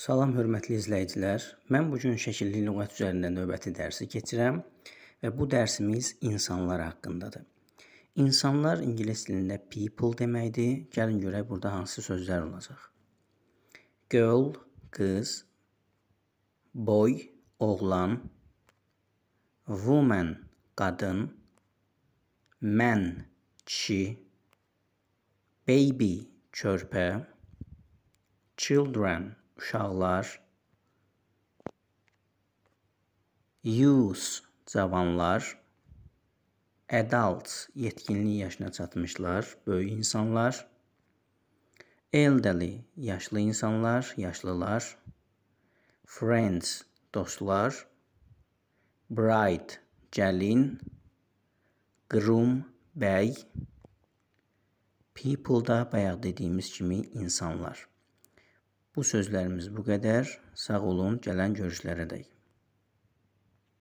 Salam hörmətli izləyicilər. Mən bu gün şəkilli lüğət üzərində növbəti dərsi keçirəm və bu dərsimiz insanlar haqqındadır. İnsanlar ingilis dilində people deməkdir. Gəlin görək burada hansı sözlər olacaq. Girl qız, boy oğlan, woman qadın, man kişi, baby körpə, children uşaqlar youth cavanlar adults yetkinlik yaşına çatmışlar, böyük insanlar elderly yaşlı insanlar, yaşlılar friends dostlar bride gəlin groom bəy people da bayaq dediyimiz kimi insanlar Bu sözlərimiz bu qədər. Sağ olun, gələn görüşlərə dək.